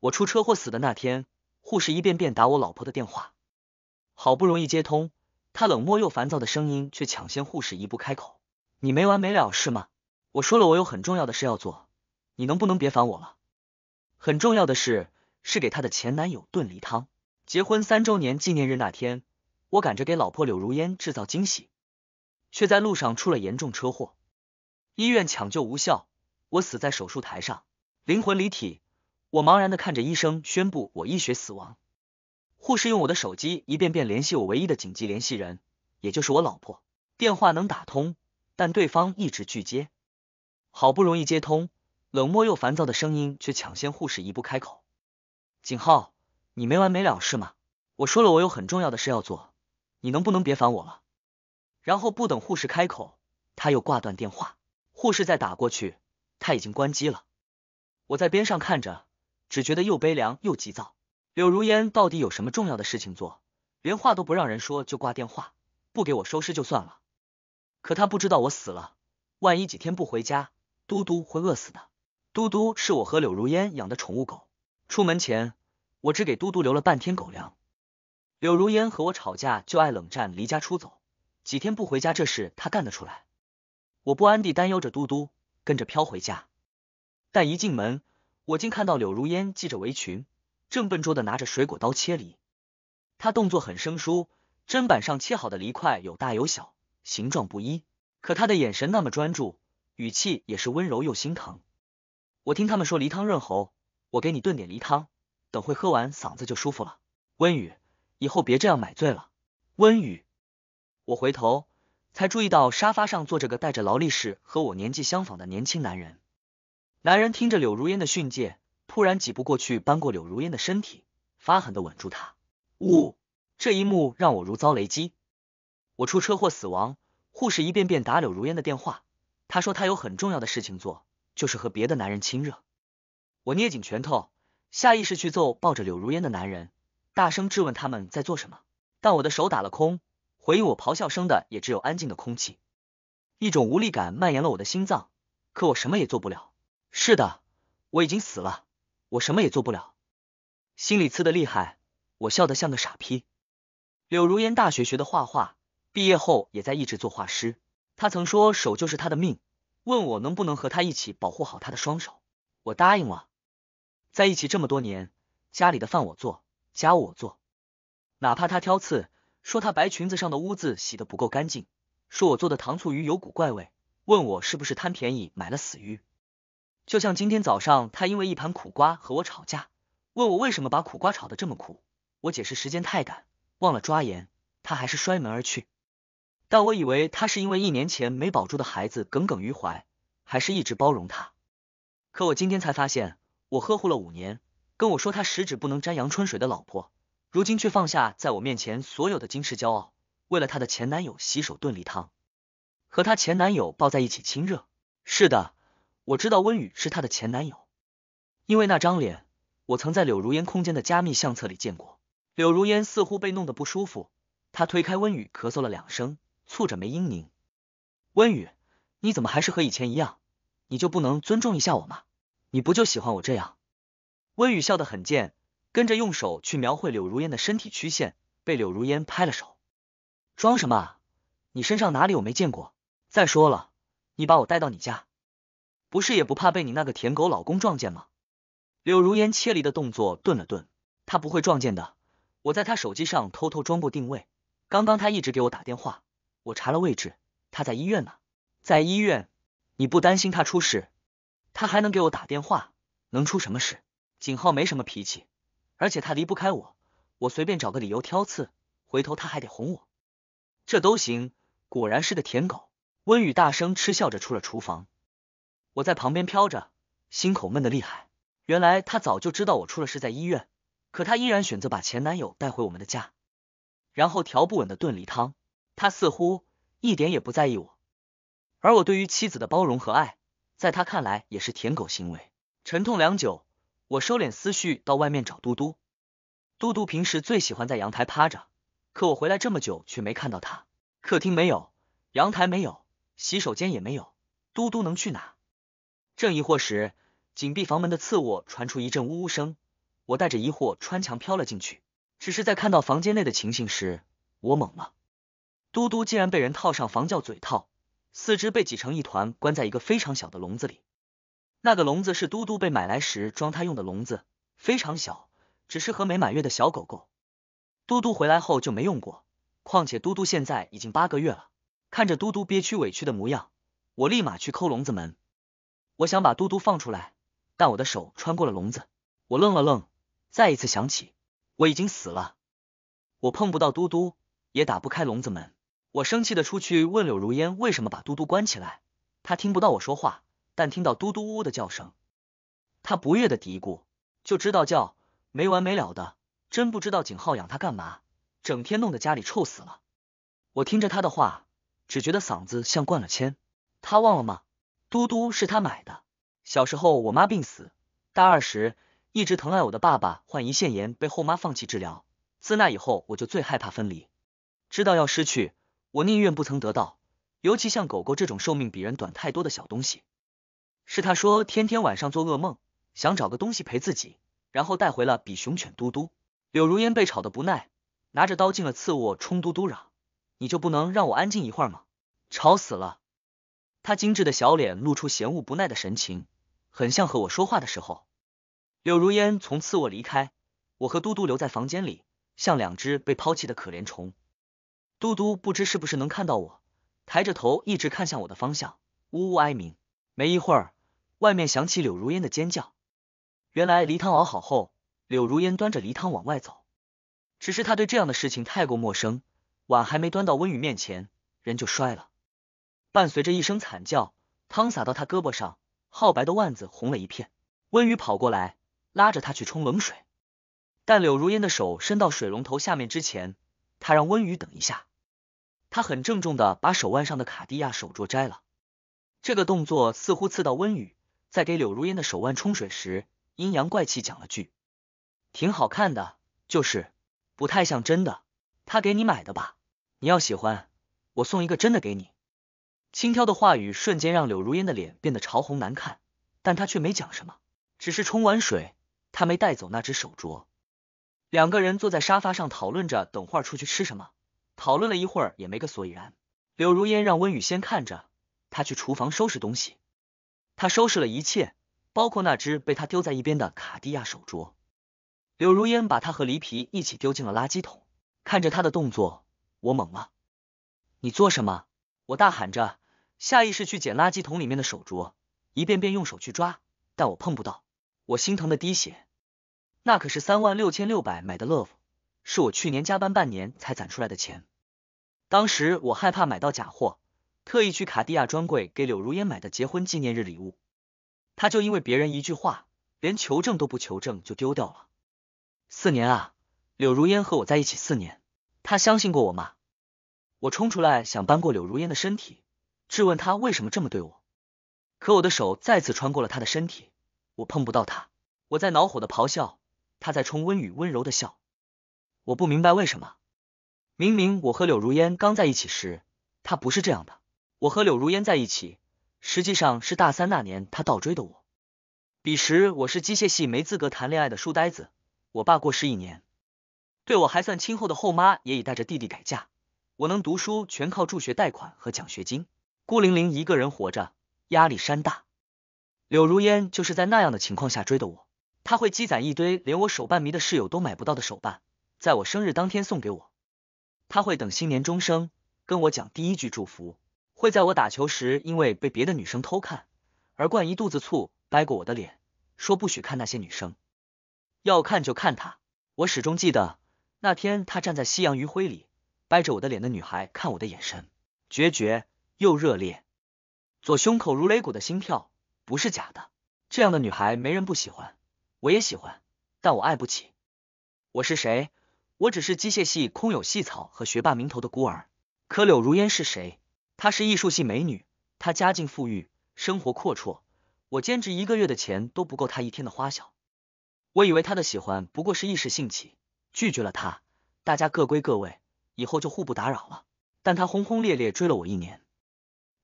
我出车祸死的那天，护士一遍遍打我老婆的电话，好不容易接通，他冷漠又烦躁的声音却抢先护士一步开口：“你没完没了是吗？我说了我有很重要的事要做，你能不能别烦我了？”很重要的事是给她的前男友炖梨汤。结婚三周年纪念日那天，我赶着给老婆柳如烟制造惊喜，却在路上出了严重车祸，医院抢救无效，我死在手术台上，灵魂离体。我茫然的看着医生宣布我医学死亡，护士用我的手机一遍遍联系我唯一的紧急联系人，也就是我老婆，电话能打通，但对方一直拒接。好不容易接通，冷漠又烦躁的声音却抢先护士一步开口：“景浩，你没完没了是吗？我说了我有很重要的事要做，你能不能别烦我了？”然后不等护士开口，他又挂断电话。护士再打过去，他已经关机了。我在边上看着。只觉得又悲凉又急躁。柳如烟到底有什么重要的事情做，连话都不让人说就挂电话，不给我收尸就算了。可他不知道我死了，万一几天不回家，嘟嘟会饿死的。嘟嘟是我和柳如烟养的宠物狗。出门前，我只给嘟嘟留了半天狗粮。柳如烟和我吵架就爱冷战、离家出走，几天不回家这事他干得出来。我不安地担忧着嘟嘟，跟着飘回家，但一进门。我竟看到柳如烟系着围裙，正笨拙的拿着水果刀切梨。她动作很生疏，砧板上切好的梨块有大有小，形状不一。可她的眼神那么专注，语气也是温柔又心疼。我听他们说梨汤润喉，我给你炖点梨汤，等会喝完嗓子就舒服了。温雨，以后别这样买醉了。温雨，我回头才注意到沙发上坐着个戴着劳力士和我年纪相仿的年轻男人。男人听着柳如烟的训诫，突然几步过去，扳过柳如烟的身体，发狠的吻住她。呜，这一幕让我如遭雷击。我出车祸死亡，护士一遍遍打柳如烟的电话，她说她有很重要的事情做，就是和别的男人亲热。我捏紧拳头，下意识去揍抱着柳如烟的男人，大声质问他们在做什么。但我的手打了空，回应我咆哮声的也只有安静的空气。一种无力感蔓延了我的心脏，可我什么也做不了。是的，我已经死了，我什么也做不了，心里刺的厉害，我笑得像个傻批。柳如烟大学学的画画，毕业后也在一直做画师。他曾说手就是他的命，问我能不能和他一起保护好他的双手，我答应了。在一起这么多年，家里的饭我做，家务我做，哪怕他挑刺，说他白裙子上的污渍洗的不够干净，说我做的糖醋鱼有股怪味，问我是不是贪便宜买了死鱼。就像今天早上，他因为一盘苦瓜和我吵架，问我为什么把苦瓜炒得这么苦。我解释时间太赶，忘了抓盐，他还是摔门而去。但我以为他是因为一年前没保住的孩子耿耿于怀，还是一直包容他。可我今天才发现，我呵护了五年，跟我说他十指不能沾阳春水的老婆，如今却放下在我面前所有的矜持骄傲，为了他的前男友洗手炖梨汤，和他前男友抱在一起亲热。是的。我知道温雨是她的前男友，因为那张脸，我曾在柳如烟空间的加密相册里见过。柳如烟似乎被弄得不舒服，她推开温雨，咳嗽了两声，蹙着眉嘤咛：“温雨，你怎么还是和以前一样？你就不能尊重一下我吗？你不就喜欢我这样？温雨笑得很贱，跟着用手去描绘柳如烟的身体曲线，被柳如烟拍了手。装什么？你身上哪里我没见过？再说了，你把我带到你家。不是也不怕被你那个舔狗老公撞见吗？柳如烟切离的动作顿了顿，他不会撞见的。我在他手机上偷偷装过定位，刚刚他一直给我打电话，我查了位置，他在医院呢。在医院，你不担心他出事？他还能给我打电话，能出什么事？景浩没什么脾气，而且他离不开我，我随便找个理由挑刺，回头他还得哄我，这都行。果然是个舔狗。温雨大声嗤笑着出了厨房。我在旁边飘着，心口闷得厉害。原来他早就知道我出了事在医院，可他依然选择把前男友带回我们的家，然后调不稳的炖梨汤。他似乎一点也不在意我，而我对于妻子的包容和爱，在他看来也是舔狗行为。沉痛良久，我收敛思绪，到外面找嘟嘟。嘟嘟平时最喜欢在阳台趴着，可我回来这么久却没看到他。客厅没有，阳台没有，洗手间也没有，嘟嘟能去哪？正疑惑时，紧闭房门的次卧传出一阵呜呜声。我带着疑惑穿墙飘了进去，只是在看到房间内的情形时，我懵了。嘟嘟竟然被人套上防叫嘴套，四肢被挤成一团，关在一个非常小的笼子里。那个笼子是嘟嘟被买来时装他用的笼子，非常小，只适合没满月的小狗狗。嘟嘟回来后就没用过，况且嘟嘟现在已经八个月了。看着嘟嘟憋屈委屈的模样，我立马去抠笼子门。我想把嘟嘟放出来，但我的手穿过了笼子，我愣了愣，再一次想起我已经死了，我碰不到嘟嘟，也打不开笼子门。我生气的出去问柳如烟为什么把嘟嘟关起来，他听不到我说话，但听到嘟嘟呜呜的叫声，他不悦的嘀咕，就知道叫，没完没了的，真不知道景浩养他干嘛，整天弄得家里臭死了。我听着他的话，只觉得嗓子像灌了铅。他忘了吗？嘟嘟是他买的。小时候我妈病死，大二时一直疼爱我的爸爸患胰腺炎被后妈放弃治疗。自那以后我就最害怕分离，知道要失去，我宁愿不曾得到。尤其像狗狗这种寿命比人短太多的小东西，是他说天天晚上做噩梦，想找个东西陪自己，然后带回了比熊犬嘟嘟。柳如烟被吵得不耐，拿着刀进了次卧，冲嘟嘟嚷：“你就不能让我安静一会儿吗？吵死了！”他精致的小脸露出嫌恶不耐的神情，很像和我说话的时候。柳如烟从次卧离开，我和嘟嘟留在房间里，像两只被抛弃的可怜虫。嘟嘟不知是不是能看到我，抬着头一直看向我的方向，呜呜哀鸣。没一会儿，外面响起柳如烟的尖叫。原来梨汤熬好后，柳如烟端着梨汤往外走，只是他对这样的事情太过陌生，碗还没端到温雨面前，人就摔了。伴随着一声惨叫，汤洒到他胳膊上，皓白的腕子红了一片。温雨跑过来，拉着他去冲冷水，但柳如烟的手伸到水龙头下面之前，他让温雨等一下。他很郑重的把手腕上的卡地亚手镯摘了，这个动作似乎刺到温雨，在给柳如烟的手腕冲水时，阴阳怪气讲了句：“挺好看的，就是不太像真的。”他给你买的吧？你要喜欢，我送一个真的给你。轻佻的话语瞬间让柳如烟的脸变得潮红难看，但她却没讲什么，只是冲完水，她没带走那只手镯。两个人坐在沙发上讨论着等会儿出去吃什么，讨论了一会儿也没个所以然。柳如烟让温雨先看着他去厨房收拾东西，他收拾了一切，包括那只被他丢在一边的卡地亚手镯。柳如烟把他和梨皮一起丢进了垃圾桶。看着他的动作，我懵了：“你做什么？”我大喊着。下意识去捡垃圾桶里面的手镯，一遍遍用手去抓，但我碰不到，我心疼的滴血。那可是三万六千六百买的 love，是我去年加班半年才攒出来的钱。当时我害怕买到假货，特意去卡地亚专柜给柳如烟买的结婚纪念日礼物，他就因为别人一句话，连求证都不求证就丢掉了。四年啊，柳如烟和我在一起四年，她相信过我吗？我冲出来想搬过柳如烟的身体。质问他为什么这么对我？可我的手再次穿过了他的身体，我碰不到他。我在恼火的咆哮，他在冲温雨温柔的笑。我不明白为什么，明明我和柳如烟刚在一起时，他不是这样的。我和柳如烟在一起，实际上是大三那年他倒追的我。彼时我是机械系，没资格谈恋爱的书呆子。我爸过世一年，对我还算亲厚的后妈也已带着弟弟改嫁。我能读书全靠助学贷款和奖学金。孤零零一个人活着，压力山大。柳如烟就是在那样的情况下追的我。他会积攒一堆连我手办迷的室友都买不到的手办，在我生日当天送给我。他会等新年钟声，跟我讲第一句祝福。会在我打球时，因为被别的女生偷看而灌一肚子醋，掰过我的脸，说不许看那些女生，要看就看她。我始终记得那天，她站在夕阳余晖里，掰着我的脸的女孩看我的眼神，决绝。又热烈，左胸口如擂鼓的心跳不是假的。这样的女孩没人不喜欢，我也喜欢，但我爱不起。我是谁？我只是机械系空有细草和学霸名头的孤儿。可柳如烟是谁？她是艺术系美女，她家境富裕，生活阔绰。我兼职一个月的钱都不够她一天的花销。我以为她的喜欢不过是一时兴起，拒绝了她，大家各归各位，以后就互不打扰了。但她轰轰烈烈追了我一年。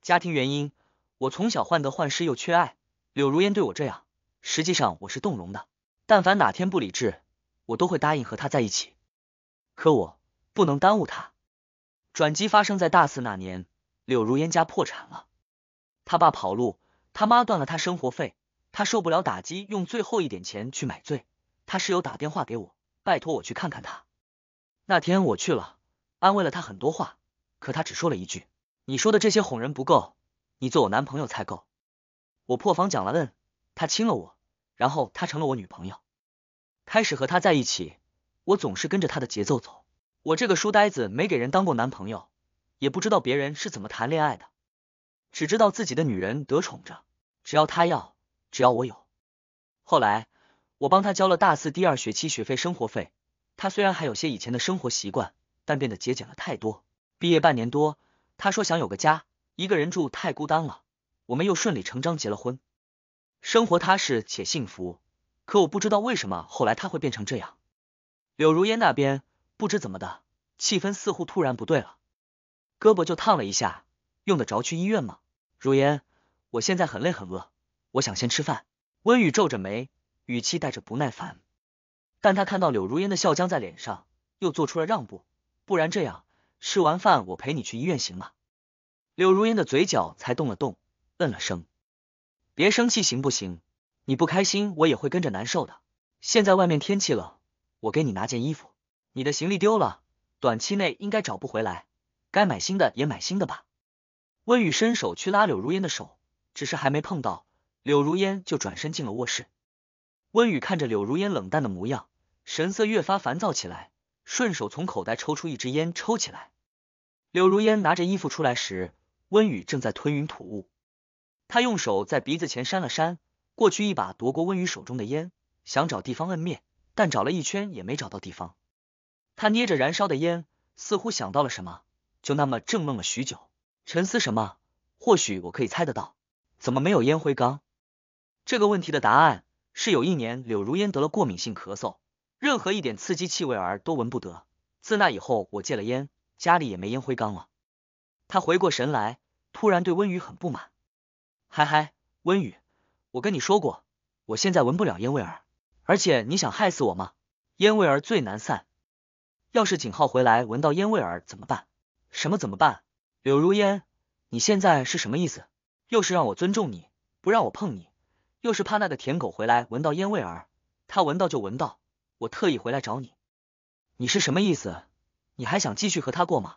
家庭原因，我从小患得患失又缺爱。柳如烟对我这样，实际上我是动容的。但凡哪天不理智，我都会答应和他在一起。可我不能耽误他。转机发生在大四那年，柳如烟家破产了，他爸跑路，他妈断了他生活费，他受不了打击，用最后一点钱去买醉。他室友打电话给我，拜托我去看看他。那天我去了，安慰了他很多话，可他只说了一句。你说的这些哄人不够，你做我男朋友才够。我破防讲了，嗯，他亲了我，然后他成了我女朋友。开始和他在一起，我总是跟着他的节奏走。我这个书呆子没给人当过男朋友，也不知道别人是怎么谈恋爱的，只知道自己的女人得宠着，只要他要，只要我有。后来我帮他交了大四第二学期学费、生活费。他虽然还有些以前的生活习惯，但变得节俭了太多。毕业半年多。他说想有个家，一个人住太孤单了。我们又顺理成章结了婚，生活踏实且幸福。可我不知道为什么后来他会变成这样。柳如烟那边不知怎么的，气氛似乎突然不对了，胳膊就烫了一下，用得着去医院吗？如烟，我现在很累很饿，我想先吃饭。温雨皱着眉，语气带着不耐烦，但他看到柳如烟的笑僵在脸上，又做出了让步，不然这样。吃完饭，我陪你去医院，行吗？柳如烟的嘴角才动了动，嗯了声。别生气，行不行？你不开心，我也会跟着难受的。现在外面天气冷，我给你拿件衣服。你的行李丢了，短期内应该找不回来，该买新的也买新的吧。温雨伸手去拉柳如烟的手，只是还没碰到，柳如烟就转身进了卧室。温雨看着柳如烟冷淡的模样，神色越发烦躁起来，顺手从口袋抽出一支烟抽起来。柳如烟拿着衣服出来时，温雨正在吞云吐雾。他用手在鼻子前扇了扇，过去一把夺过温雨手中的烟，想找地方摁灭，但找了一圈也没找到地方。他捏着燃烧的烟，似乎想到了什么，就那么怔愣了许久，沉思什么。或许我可以猜得到，怎么没有烟灰缸？这个问题的答案是，有一年柳如烟得了过敏性咳嗽，任何一点刺激气味儿都闻不得。自那以后，我戒了烟。家里也没烟灰缸了，他回过神来，突然对温雨很不满。嗨嗨，温雨，我跟你说过，我现在闻不了烟味儿，而且你想害死我吗？烟味儿最难散，要是景浩回来闻到烟味儿怎么办？什么怎么办？柳如烟，你现在是什么意思？又是让我尊重你，不让我碰你，又是怕那个舔狗回来闻到烟味儿，他闻到就闻到，我特意回来找你，你是什么意思？你还想继续和他过吗？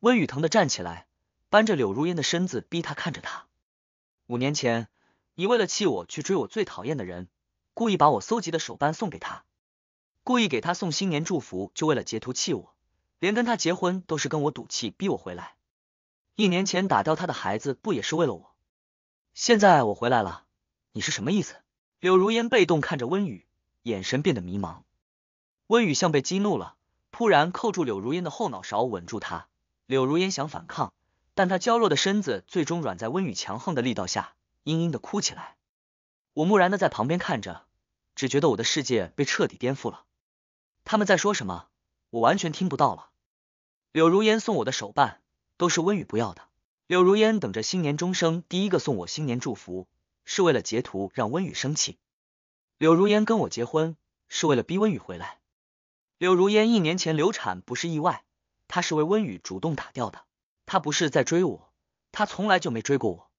温雨疼的站起来，扳着柳如烟的身子，逼他看着他。五年前，你为了气我，去追我最讨厌的人，故意把我搜集的手办送给他，故意给他送新年祝福，就为了截图气我。连跟他结婚都是跟我赌气，逼我回来。一年前打掉他的孩子，不也是为了我？现在我回来了，你是什么意思？柳如烟被动看着温雨，眼神变得迷茫。温雨像被激怒了。突然扣住柳如烟的后脑勺，稳住她。柳如烟想反抗，但她娇弱的身子最终软在温雨强横的力道下，嘤嘤的哭起来。我木然的在旁边看着，只觉得我的世界被彻底颠覆了。他们在说什么？我完全听不到了。柳如烟送我的手办都是温雨不要的。柳如烟等着新年钟声第一个送我新年祝福，是为了截图让温雨生气。柳如烟跟我结婚，是为了逼温雨回来。柳如烟一年前流产不是意外，她是为温雨主动打掉的。她不是在追我，她从来就没追过我。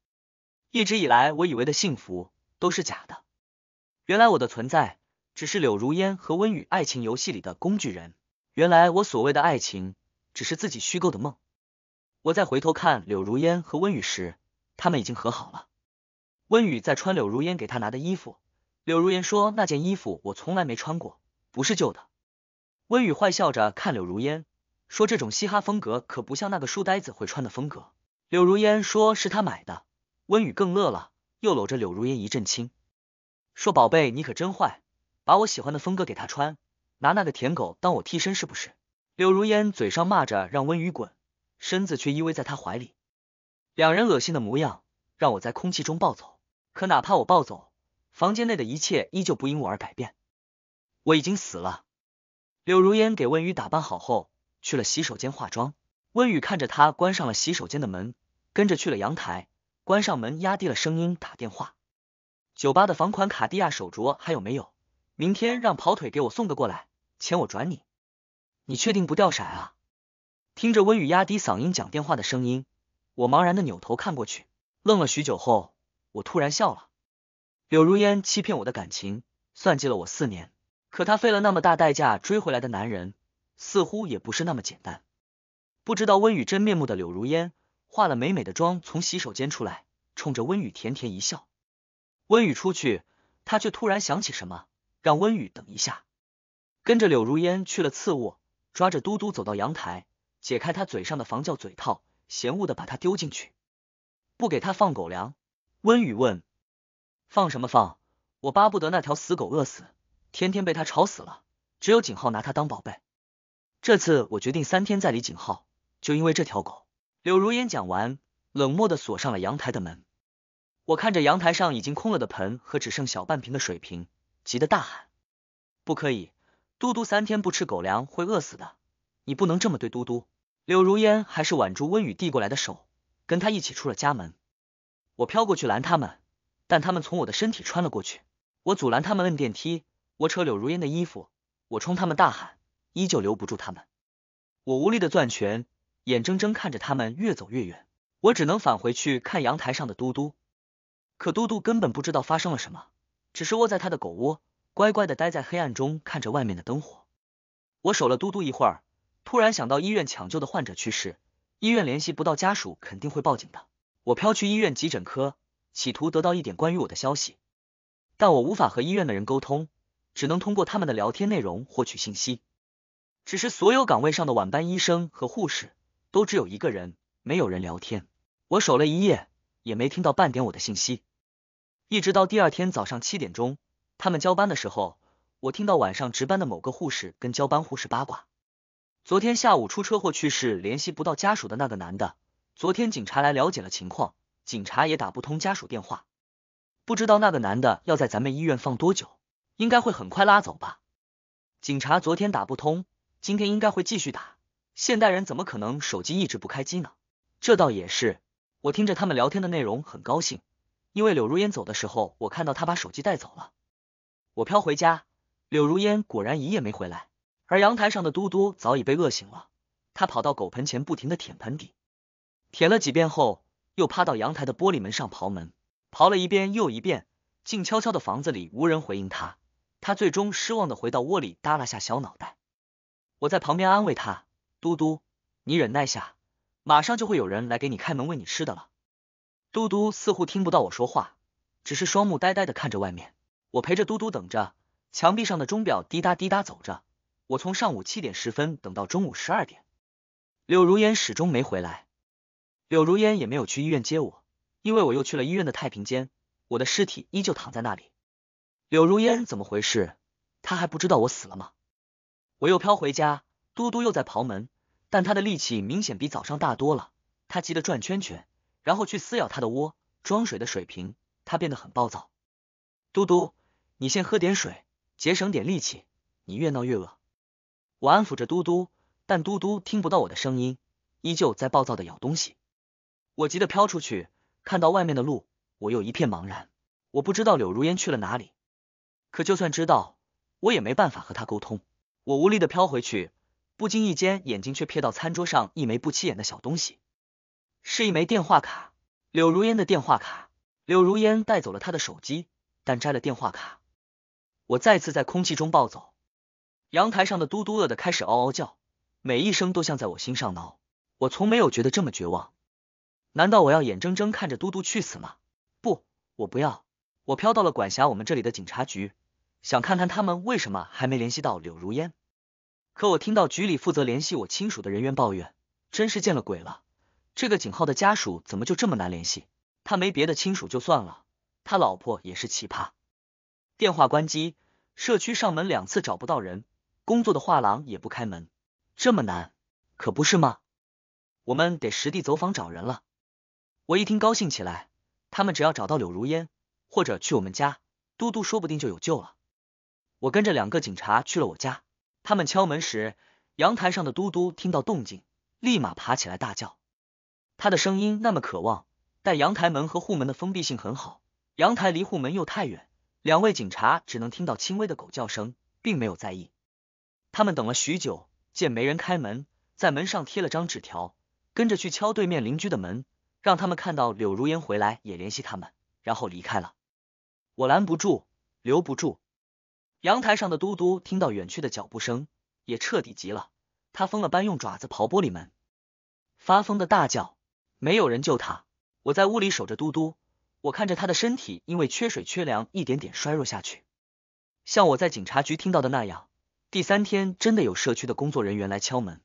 一直以来，我以为的幸福都是假的。原来我的存在只是柳如烟和温雨爱情游戏里的工具人。原来我所谓的爱情只是自己虚构的梦。我再回头看柳如烟和温雨时，他们已经和好了。温雨在穿柳如烟给他拿的衣服。柳如烟说：“那件衣服我从来没穿过，不是旧的。”温雨坏笑着看柳如烟，说：“这种嘻哈风格可不像那个书呆子会穿的风格。”柳如烟说：“是他买的。”温雨更乐了，又搂着柳如烟一阵亲，说：“宝贝，你可真坏，把我喜欢的风格给他穿，拿那个舔狗当我替身是不是？”柳如烟嘴上骂着让温雨滚，身子却依偎在他怀里。两人恶心的模样让我在空气中暴走，可哪怕我暴走，房间内的一切依旧不因我而改变。我已经死了。柳如烟给温雨打扮好后，去了洗手间化妆。温雨看着她，关上了洗手间的门，跟着去了阳台，关上门，压低了声音打电话：“酒吧的房款卡地亚手镯还有没有？明天让跑腿给我送个过来，钱我转你。你确定不掉色啊？”听着温雨压低嗓音讲电话的声音，我茫然的扭头看过去，愣了许久后，我突然笑了。柳如烟欺骗我的感情，算计了我四年。可他费了那么大代价追回来的男人，似乎也不是那么简单。不知道温雨真面目的柳如烟，化了美美的妆，从洗手间出来，冲着温雨甜甜一笑。温雨出去，他却突然想起什么，让温雨等一下，跟着柳如烟去了次卧，抓着嘟嘟走到阳台，解开他嘴上的防叫嘴套，嫌恶的把他丢进去，不给他放狗粮。温雨问：“放什么放？我巴不得那条死狗饿死。”天天被他吵死了，只有景浩拿他当宝贝。这次我决定三天再理景浩，就因为这条狗。柳如烟讲完，冷漠的锁上了阳台的门。我看着阳台上已经空了的盆和只剩小半瓶的水瓶，急得大喊：“不可以！嘟嘟三天不吃狗粮会饿死的，你不能这么对嘟嘟！”柳如烟还是挽住温雨递过来的手，跟他一起出了家门。我飘过去拦他们，但他们从我的身体穿了过去。我阻拦他们摁电梯。我扯柳如烟的衣服，我冲他们大喊，依旧留不住他们。我无力的攥拳，眼睁睁看着他们越走越远。我只能返回去看阳台上的嘟嘟，可嘟嘟根本不知道发生了什么，只是窝在他的狗窝，乖乖的待在黑暗中看着外面的灯火。我守了嘟嘟一会儿，突然想到医院抢救的患者去世，医院联系不到家属肯定会报警的。我飘去医院急诊科，企图得到一点关于我的消息，但我无法和医院的人沟通。只能通过他们的聊天内容获取信息。只是所有岗位上的晚班医生和护士都只有一个人，没有人聊天。我守了一夜，也没听到半点我的信息。一直到第二天早上七点钟，他们交班的时候，我听到晚上值班的某个护士跟交班护士八卦：昨天下午出车祸去世，联系不到家属的那个男的，昨天警察来了解了情况，警察也打不通家属电话，不知道那个男的要在咱们医院放多久。应该会很快拉走吧。警察昨天打不通，今天应该会继续打。现代人怎么可能手机一直不开机呢？这倒也是。我听着他们聊天的内容很高兴，因为柳如烟走的时候，我看到她把手机带走了。我飘回家，柳如烟果然一夜没回来，而阳台上的嘟嘟早已被饿醒了，他跑到狗盆前不停的舔盆底，舔了几遍后，又趴到阳台的玻璃门上刨门，刨了一遍又一遍。静悄悄的房子里无人回应他。他最终失望的回到窝里，耷拉下小脑袋。我在旁边安慰他：“嘟嘟，你忍耐下，马上就会有人来给你开门，喂你吃的了。”嘟嘟似乎听不到我说话，只是双目呆呆的看着外面。我陪着嘟嘟等着，墙壁上的钟表滴答滴答走着。我从上午七点十分等到中午十二点，柳如烟始终没回来，柳如烟也没有去医院接我，因为我又去了医院的太平间，我的尸体依旧躺在那里。柳如烟怎么回事？他还不知道我死了吗？我又飘回家，嘟嘟又在刨门，但他的力气明显比早上大多了。他急得转圈圈，然后去撕咬他的窝装水的水瓶。他变得很暴躁。嘟嘟，你先喝点水，节省点力气。你越闹越饿。我安抚着嘟嘟，但嘟嘟听不到我的声音，依旧在暴躁的咬东西。我急得飘出去，看到外面的路，我又一片茫然。我不知道柳如烟去了哪里。可就算知道，我也没办法和他沟通。我无力的飘回去，不经意间眼睛却瞥到餐桌上一枚不起眼的小东西，是一枚电话卡，柳如烟的电话卡。柳如烟带走了他的手机，但摘了电话卡。我再次在空气中暴走，阳台上的嘟嘟饿的开始嗷嗷叫，每一声都像在我心上挠。我从没有觉得这么绝望，难道我要眼睁睁看着嘟嘟去死吗？不，我不要。我飘到了管辖我们这里的警察局，想看看他们为什么还没联系到柳如烟。可我听到局里负责联系我亲属的人员抱怨，真是见了鬼了！这个景浩的家属怎么就这么难联系？他没别的亲属就算了，他老婆也是奇葩，电话关机，社区上门两次找不到人，工作的画廊也不开门，这么难，可不是吗？我们得实地走访找人了。我一听高兴起来，他们只要找到柳如烟。或者去我们家，嘟嘟说不定就有救了。我跟着两个警察去了我家，他们敲门时，阳台上的嘟嘟听到动静，立马爬起来大叫。他的声音那么渴望，但阳台门和户门的封闭性很好，阳台离户门又太远，两位警察只能听到轻微的狗叫声，并没有在意。他们等了许久，见没人开门，在门上贴了张纸条，跟着去敲对面邻居的门，让他们看到柳如烟回来也联系他们，然后离开了。我拦不住，留不住。阳台上的嘟嘟听到远去的脚步声，也彻底急了。他疯了般用爪子刨玻璃门，发疯的大叫：“没有人救他！”我在屋里守着嘟嘟，我看着他的身体因为缺水缺粮一点点衰弱下去。像我在警察局听到的那样，第三天真的有社区的工作人员来敲门。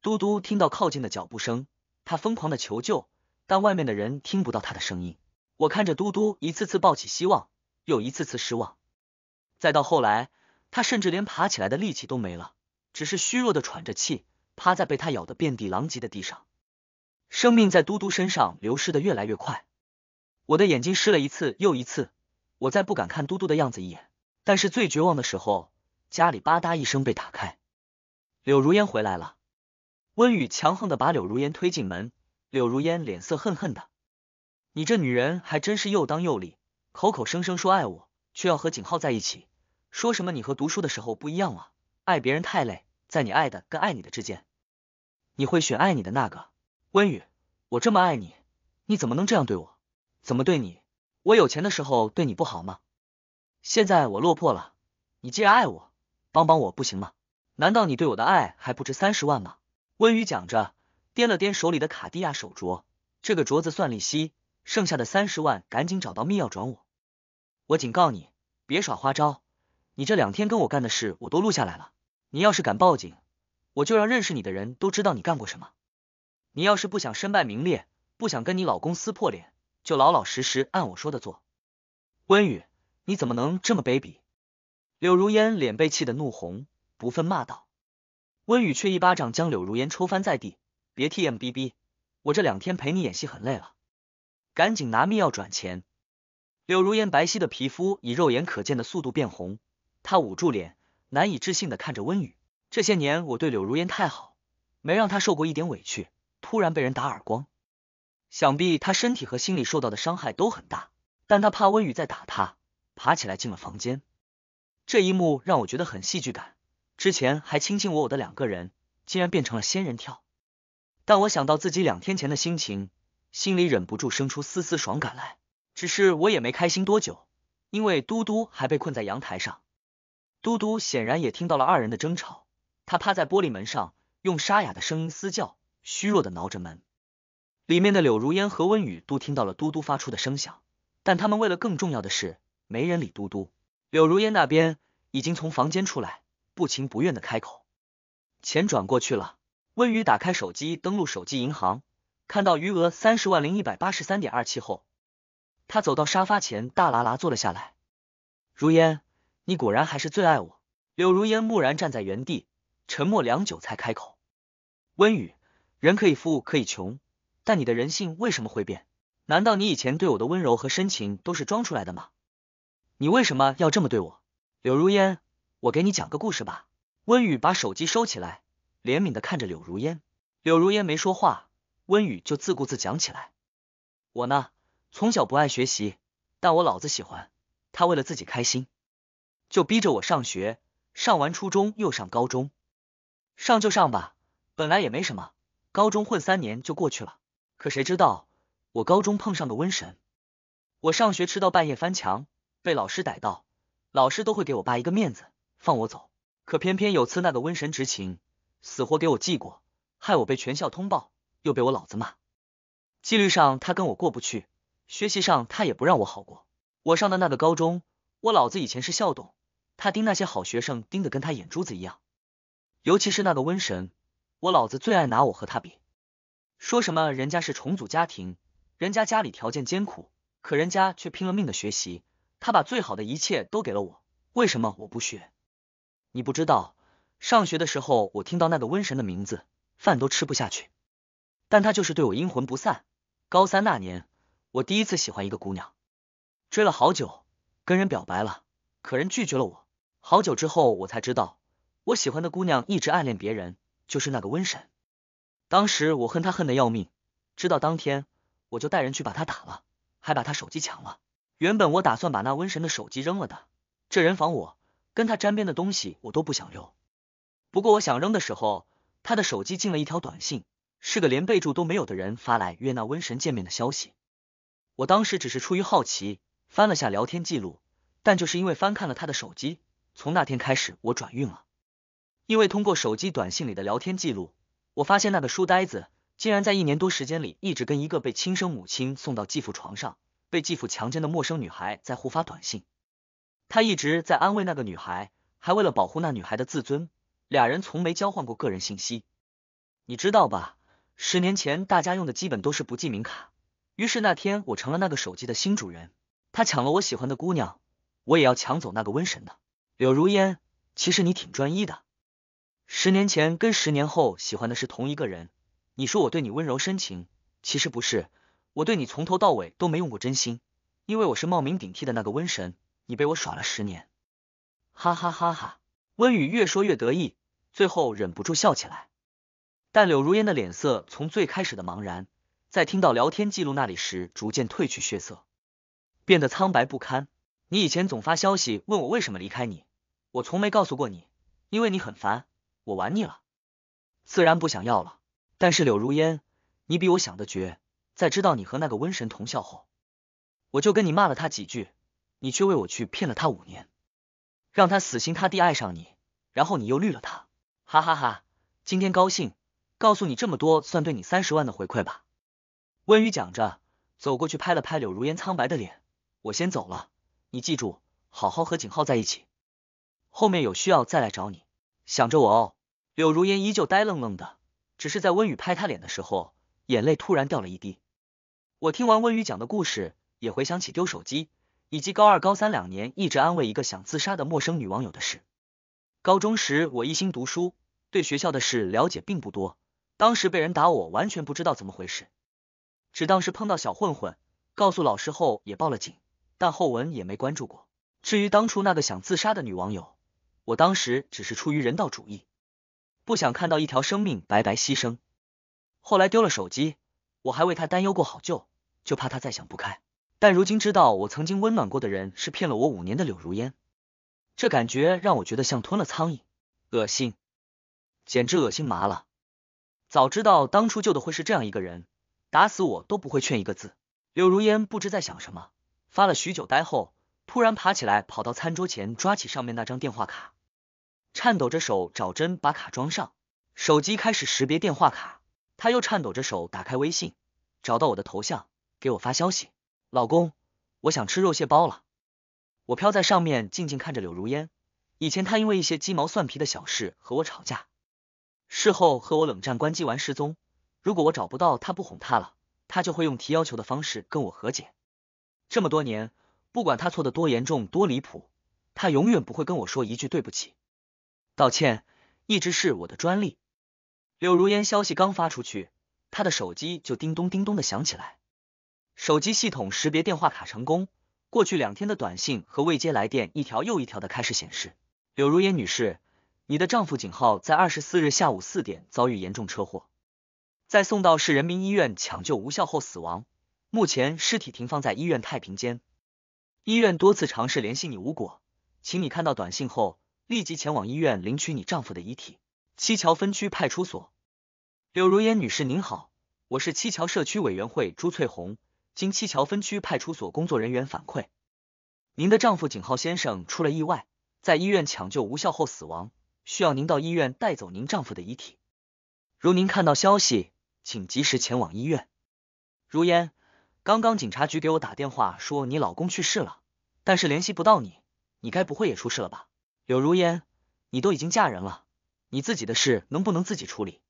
嘟嘟听到靠近的脚步声，他疯狂的求救，但外面的人听不到他的声音。我看着嘟嘟一次次抱起希望，又一次次失望，再到后来，他甚至连爬起来的力气都没了，只是虚弱的喘着气，趴在被他咬得遍地狼藉的地上，生命在嘟嘟身上流失的越来越快。我的眼睛湿了一次又一次，我再不敢看嘟嘟的样子一眼。但是最绝望的时候，家里吧嗒一声被打开，柳如烟回来了。温雨强横的把柳如烟推进门，柳如烟脸色恨恨的。你这女人还真是又当又立，口口声声说爱我，却要和景浩在一起。说什么你和读书的时候不一样了，爱别人太累，在你爱的跟爱你的之间，你会选爱你的那个？温雨，我这么爱你，你怎么能这样对我？怎么对你？我有钱的时候对你不好吗？现在我落魄了，你既然爱我，帮帮我不行吗？难道你对我的爱还不值三十万吗？温雨讲着，掂了掂手里的卡地亚手镯，这个镯子算利息。剩下的三十万，赶紧找到密钥转我。我警告你，别耍花招。你这两天跟我干的事，我都录下来了。你要是敢报警，我就让认识你的人都知道你干过什么。你要是不想身败名裂，不想跟你老公撕破脸，就老老实实按我说的做。温雨，你怎么能这么卑鄙？柳如烟脸被气得怒红，不忿骂道：“温雨，却一巴掌将柳如烟抽翻在地。别替 M B B，我这两天陪你演戏很累了。”赶紧拿密钥转钱。柳如烟白皙的皮肤以肉眼可见的速度变红，她捂住脸，难以置信的看着温雨。这些年我对柳如烟太好，没让她受过一点委屈，突然被人打耳光，想必她身体和心理受到的伤害都很大。但她怕温雨再打她，爬起来进了房间。这一幕让我觉得很戏剧感。之前还卿卿我我的两个人，竟然变成了仙人跳。但我想到自己两天前的心情。心里忍不住生出丝丝爽感来，只是我也没开心多久，因为嘟嘟还被困在阳台上。嘟嘟显然也听到了二人的争吵，他趴在玻璃门上，用沙哑的声音嘶叫，虚弱的挠着门。里面的柳如烟和温雨都听到了嘟嘟发出的声响，但他们为了更重要的事，没人理嘟嘟。柳如烟那边已经从房间出来，不情不愿的开口：“钱转过去了。”温雨打开手机，登录手机银行。看到余额三十万零一百八十三点二七后，他走到沙发前，大拉拉坐了下来。如烟，你果然还是最爱我。柳如烟木然站在原地，沉默良久才开口。温宇，人可以富可以穷，但你的人性为什么会变？难道你以前对我的温柔和深情都是装出来的吗？你为什么要这么对我？柳如烟，我给你讲个故事吧。温宇把手机收起来，怜悯的看着柳如烟。柳如烟没说话。温雨就自顾自讲起来，我呢从小不爱学习，但我老子喜欢他，为了自己开心，就逼着我上学，上完初中又上高中，上就上吧，本来也没什么，高中混三年就过去了。可谁知道我高中碰上个瘟神，我上学迟到半夜翻墙，被老师逮到，老师都会给我爸一个面子放我走。可偏偏有次那个瘟神执勤，死活给我记过，害我被全校通报。又被我老子骂，纪律上他跟我过不去，学习上他也不让我好过。我上的那个高中，我老子以前是校董，他盯那些好学生盯得跟他眼珠子一样。尤其是那个瘟神，我老子最爱拿我和他比，说什么人家是重组家庭，人家家里条件艰苦，可人家却拼了命的学习。他把最好的一切都给了我，为什么我不学？你不知道，上学的时候我听到那个瘟神的名字，饭都吃不下去。但他就是对我阴魂不散。高三那年，我第一次喜欢一个姑娘，追了好久，跟人表白了，可人拒绝了我。好久之后，我才知道我喜欢的姑娘一直暗恋别人，就是那个瘟神。当时我恨他恨得要命，直到当天，我就带人去把他打了，还把他手机抢了。原本我打算把那瘟神的手机扔了的，这人防我，跟他沾边的东西我都不想留。不过我想扔的时候，他的手机进了一条短信。是个连备注都没有的人发来约那瘟神见面的消息，我当时只是出于好奇翻了下聊天记录，但就是因为翻看了他的手机，从那天开始我转运了。因为通过手机短信里的聊天记录，我发现那个书呆子竟然在一年多时间里一直跟一个被亲生母亲送到继父床上、被继父强奸的陌生女孩在互发短信。他一直在安慰那个女孩，还为了保护那女孩的自尊，俩人从没交换过个人信息。你知道吧？十年前大家用的基本都是不记名卡，于是那天我成了那个手机的新主人。他抢了我喜欢的姑娘，我也要抢走那个瘟神的。柳如烟，其实你挺专一的。十年前跟十年后喜欢的是同一个人，你说我对你温柔深情，其实不是，我对你从头到尾都没用过真心，因为我是冒名顶替的那个瘟神，你被我耍了十年。哈哈哈哈！温雨越说越得意，最后忍不住笑起来。但柳如烟的脸色从最开始的茫然，在听到聊天记录那里时，逐渐褪去血色，变得苍白不堪。你以前总发消息问我为什么离开你，我从没告诉过你，因为你很烦，我玩腻了，自然不想要了。但是柳如烟，你比我想的绝。在知道你和那个瘟神同校后，我就跟你骂了他几句，你却为我去骗了他五年，让他死心塌地爱上你，然后你又绿了他，哈哈哈！今天高兴。告诉你这么多，算对你三十万的回馈吧。温雨讲着，走过去拍了拍柳如烟苍白的脸。我先走了，你记住，好好和景浩在一起，后面有需要再来找你。想着我哦。柳如烟依旧呆愣愣的，只是在温雨拍她脸的时候，眼泪突然掉了一滴。我听完温宇讲的故事，也回想起丢手机，以及高二、高三两年一直安慰一个想自杀的陌生女网友的事。高中时我一心读书，对学校的事了解并不多。当时被人打，我完全不知道怎么回事，只当是碰到小混混。告诉老师后也报了警，但后文也没关注过。至于当初那个想自杀的女网友，我当时只是出于人道主义，不想看到一条生命白白牺牲。后来丢了手机，我还为她担忧过好久，就怕她再想不开。但如今知道我曾经温暖过的人是骗了我五年的柳如烟，这感觉让我觉得像吞了苍蝇，恶心，简直恶心麻了。早知道当初救的会是这样一个人，打死我都不会劝一个字。柳如烟不知在想什么，发了许久呆后，突然爬起来，跑到餐桌前，抓起上面那张电话卡，颤抖着手找针把卡装上。手机开始识别电话卡，他又颤抖着手打开微信，找到我的头像，给我发消息：老公，我想吃肉蟹包了。我飘在上面，静静看着柳如烟。以前她因为一些鸡毛蒜皮的小事和我吵架。事后和我冷战、关机、玩失踪。如果我找不到他，不哄他了，他就会用提要求的方式跟我和解。这么多年，不管他错的多严重、多离谱，他永远不会跟我说一句对不起、道歉，一直是我的专利。柳如烟消息刚发出去，她的手机就叮咚叮咚的响起来。手机系统识别电话卡成功，过去两天的短信和未接来电一条又一条的开始显示。柳如烟女士。你的丈夫景浩在二十四日下午四点遭遇严重车祸，在送到市人民医院抢救无效后死亡，目前尸体停放在医院太平间。医院多次尝试联系你无果，请你看到短信后立即前往医院领取你丈夫的遗体。七桥分区派出所，柳如烟女士您好，我是七桥社区委员会朱翠红。经七桥分区派出所工作人员反馈，您的丈夫景浩先生出了意外，在医院抢救无效后死亡。需要您到医院带走您丈夫的遗体。如您看到消息，请及时前往医院。如烟，刚刚警察局给我打电话说你老公去世了，但是联系不到你，你该不会也出事了吧？柳如烟，你都已经嫁人了，你自己的事能不能自己处理？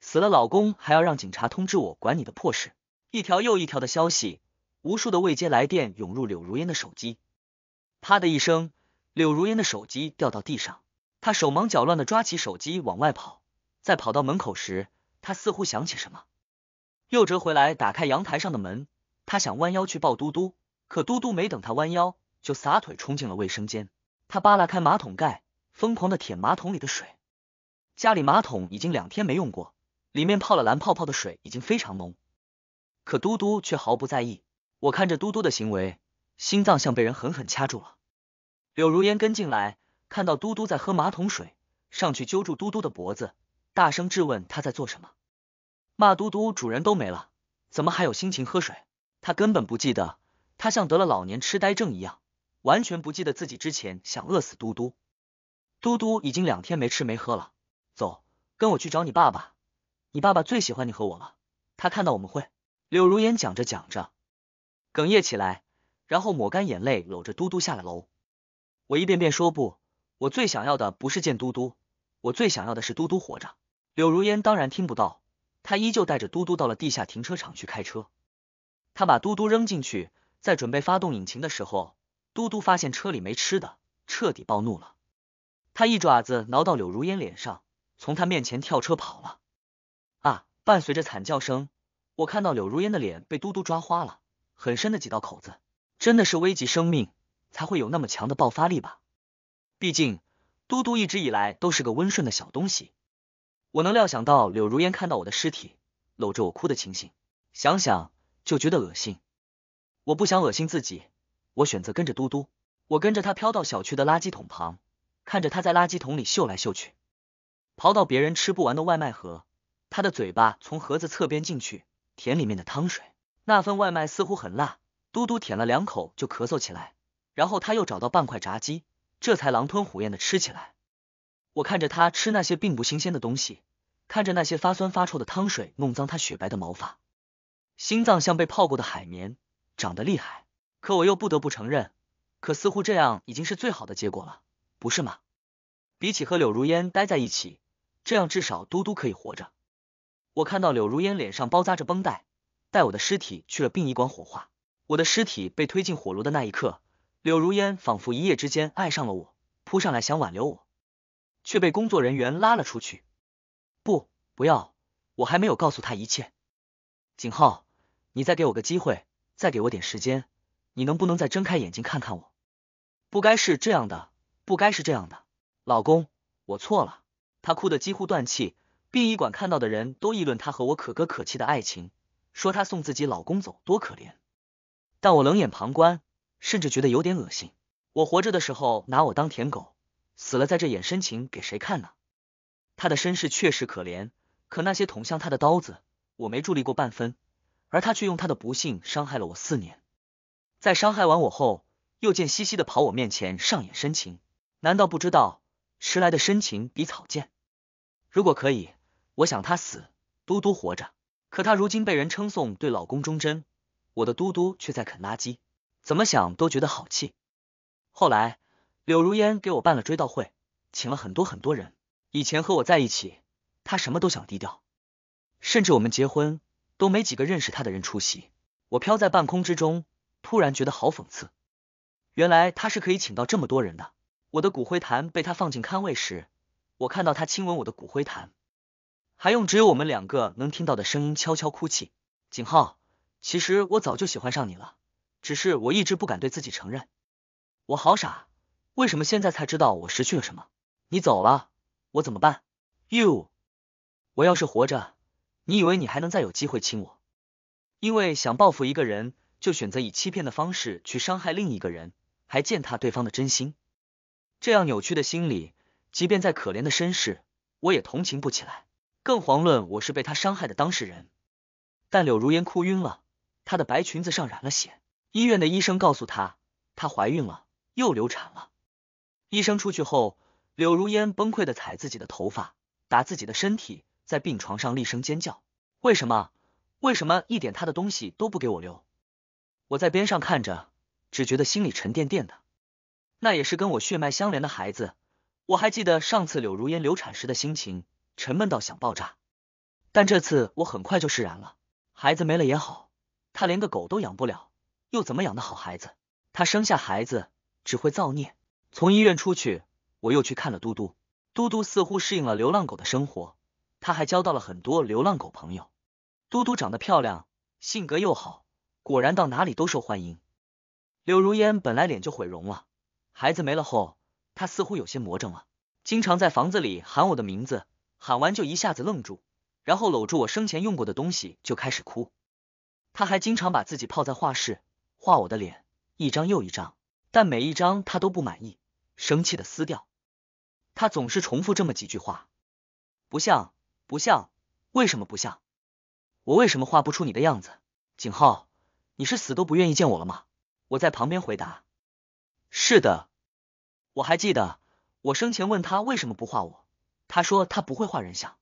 死了老公还要让警察通知我管你的破事？一条又一条的消息，无数的未接来电涌入柳如烟的手机。啪的一声，柳如烟的手机掉到地上。他手忙脚乱的抓起手机往外跑，在跑到门口时，他似乎想起什么，又折回来打开阳台上的门。他想弯腰去抱嘟嘟，可嘟嘟没等他弯腰，就撒腿冲进了卫生间。他扒拉开马桶盖，疯狂的舔马桶里的水。家里马桶已经两天没用过，里面泡了蓝泡泡的水已经非常浓，可嘟嘟却毫不在意。我看着嘟嘟的行为，心脏像被人狠狠掐住了。柳如烟跟进来。看到嘟嘟在喝马桶水，上去揪住嘟嘟的脖子，大声质问他在做什么，骂嘟嘟主人都没了，怎么还有心情喝水？他根本不记得，他像得了老年痴呆症一样，完全不记得自己之前想饿死嘟嘟。嘟嘟已经两天没吃没喝了，走，跟我去找你爸爸，你爸爸最喜欢你和我了，他看到我们会。柳如烟讲着讲着，哽咽起来，然后抹干眼泪，搂着嘟嘟下了楼。我一遍遍说不。我最想要的不是见嘟嘟，我最想要的是嘟嘟活着。柳如烟当然听不到，她依旧带着嘟嘟到了地下停车场去开车。她把嘟嘟扔进去，在准备发动引擎的时候，嘟嘟发现车里没吃的，彻底暴怒了。他一爪子挠到柳如烟脸上，从他面前跳车跑了。啊！伴随着惨叫声，我看到柳如烟的脸被嘟嘟抓花了，很深的几道口子。真的是危及生命才会有那么强的爆发力吧？毕竟，嘟嘟一直以来都是个温顺的小东西。我能料想到柳如烟看到我的尸体，搂着我哭的情形，想想就觉得恶心。我不想恶心自己，我选择跟着嘟嘟。我跟着他飘到小区的垃圾桶旁，看着他在垃圾桶里嗅来嗅去，刨到别人吃不完的外卖盒，他的嘴巴从盒子侧边进去舔里面的汤水。那份外卖似乎很辣，嘟嘟舔了两口就咳嗽起来，然后他又找到半块炸鸡。这才狼吞虎咽的吃起来，我看着他吃那些并不新鲜的东西，看着那些发酸发臭的汤水弄脏他雪白的毛发，心脏像被泡过的海绵，长得厉害。可我又不得不承认，可似乎这样已经是最好的结果了，不是吗？比起和柳如烟待在一起，这样至少嘟嘟可以活着。我看到柳如烟脸上包扎着绷带，带我的尸体去了殡仪馆火化。我的尸体被推进火炉的那一刻。柳如烟仿佛一夜之间爱上了我，扑上来想挽留我，却被工作人员拉了出去。不，不要！我还没有告诉他一切。景浩，你再给我个机会，再给我点时间，你能不能再睁开眼睛看看我？不该是这样的，不该是这样的，老公，我错了。她哭得几乎断气，殡仪馆看到的人都议论她和我可歌可泣的爱情，说她送自己老公走多可怜。但我冷眼旁观。甚至觉得有点恶心。我活着的时候拿我当舔狗，死了在这演深情给谁看呢？他的身世确实可怜，可那些捅向他的刀子，我没助力过半分，而他却用他的不幸伤害了我四年。在伤害完我后，又贱兮兮的跑我面前上演深情，难道不知道迟来的深情比草贱？如果可以，我想他死，嘟嘟活着。可他如今被人称颂对老公忠贞，我的嘟嘟却在啃垃圾。怎么想都觉得好气。后来，柳如烟给我办了追悼会，请了很多很多人。以前和我在一起，她什么都想低调，甚至我们结婚都没几个认识她的人出席。我飘在半空之中，突然觉得好讽刺。原来他是可以请到这么多人的。我的骨灰坛被他放进龛位时，我看到他亲吻我的骨灰坛，还用只有我们两个能听到的声音悄悄哭泣。景浩，其实我早就喜欢上你了。只是我一直不敢对自己承认，我好傻，为什么现在才知道我失去了什么？你走了，我怎么办？You，我要是活着，你以为你还能再有机会亲我？因为想报复一个人，就选择以欺骗的方式去伤害另一个人，还践踏对方的真心，这样扭曲的心理，即便在可怜的身世，我也同情不起来，更遑论我是被他伤害的当事人。但柳如烟哭晕了，她的白裙子上染了血。医院的医生告诉她，她怀孕了，又流产了。医生出去后，柳如烟崩溃的踩自己的头发，打自己的身体，在病床上厉声尖叫：“为什么？为什么一点他的东西都不给我留？”我在边上看着，只觉得心里沉甸甸的。那也是跟我血脉相连的孩子。我还记得上次柳如烟流产时的心情，沉闷到想爆炸。但这次我很快就释然了，孩子没了也好，他连个狗都养不了。又怎么养的好孩子？他生下孩子只会造孽。从医院出去，我又去看了嘟嘟。嘟嘟似乎适应了流浪狗的生活，他还交到了很多流浪狗朋友。嘟嘟长得漂亮，性格又好，果然到哪里都受欢迎。柳如烟本来脸就毁容了，孩子没了后，她似乎有些魔怔了，经常在房子里喊我的名字，喊完就一下子愣住，然后搂住我生前用过的东西就开始哭。她还经常把自己泡在画室。画我的脸，一张又一张，但每一张他都不满意，生气的撕掉。他总是重复这么几句话：“不像，不像，为什么不像？我为什么画不出你的样子？”景浩，你是死都不愿意见我了吗？我在旁边回答：“是的。”我还记得，我生前问他为什么不画我，他说他不会画人像。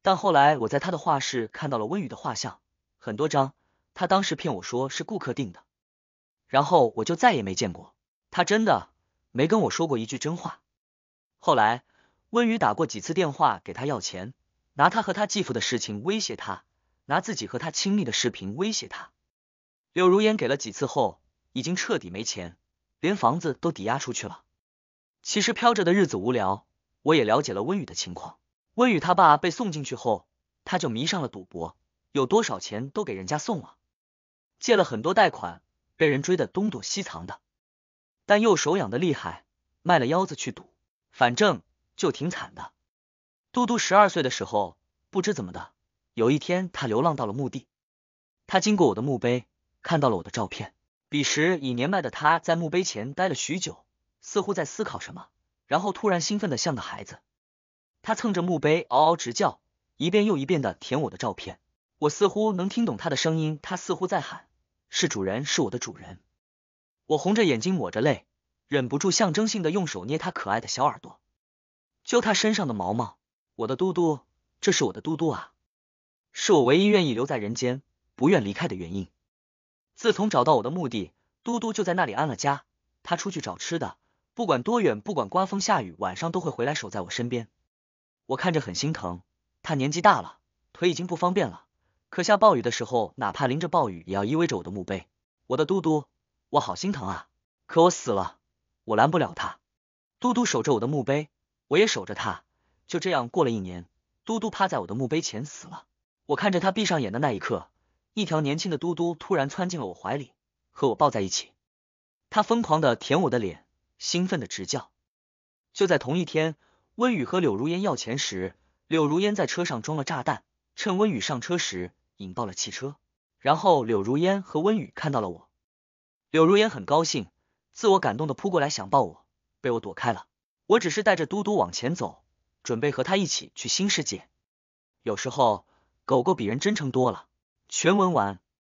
但后来我在他的画室看到了温雨的画像，很多张。他当时骗我说是顾客订的。然后我就再也没见过他，真的没跟我说过一句真话。后来温雨打过几次电话给他要钱，拿他和他继父的事情威胁他，拿自己和他亲密的视频威胁他。柳如烟给了几次后，已经彻底没钱，连房子都抵押出去了。其实飘着的日子无聊，我也了解了温雨的情况。温雨他爸被送进去后，他就迷上了赌博，有多少钱都给人家送了，借了很多贷款。被人追的东躲西藏的，但又手痒的厉害，卖了腰子去赌，反正就挺惨的。嘟嘟十二岁的时候，不知怎么的，有一天他流浪到了墓地，他经过我的墓碑，看到了我的照片。彼时已年迈的他，在墓碑前待了许久，似乎在思考什么，然后突然兴奋的像个孩子，他蹭着墓碑嗷嗷直叫，一遍又一遍的舔我的照片。我似乎能听懂他的声音，他似乎在喊。是主人，是我的主人。我红着眼睛抹着泪，忍不住象征性的用手捏他可爱的小耳朵，揪他身上的毛毛。我的嘟嘟，这是我的嘟嘟啊，是我唯一愿意留在人间、不愿离开的原因。自从找到我的目的，嘟嘟就在那里安了家。他出去找吃的，不管多远，不管刮风下雨，晚上都会回来守在我身边。我看着很心疼，他年纪大了，腿已经不方便了。可下暴雨的时候，哪怕淋着暴雨，也要依偎着我的墓碑。我的嘟嘟，我好心疼啊！可我死了，我拦不了他。嘟嘟守着我的墓碑，我也守着他。就这样过了一年，嘟嘟趴在我的墓碑前死了。我看着他闭上眼的那一刻，一条年轻的嘟嘟突然窜进了我怀里，和我抱在一起。他疯狂的舔我的脸，兴奋的直叫。就在同一天，温雨和柳如烟要钱时，柳如烟在车上装了炸弹，趁温雨上车时。引爆了汽车，然后柳如烟和温宇看到了我，柳如烟很高兴，自我感动的扑过来想抱我，被我躲开了，我只是带着嘟嘟往前走，准备和他一起去新世界。有时候狗狗比人真诚多了。全文完。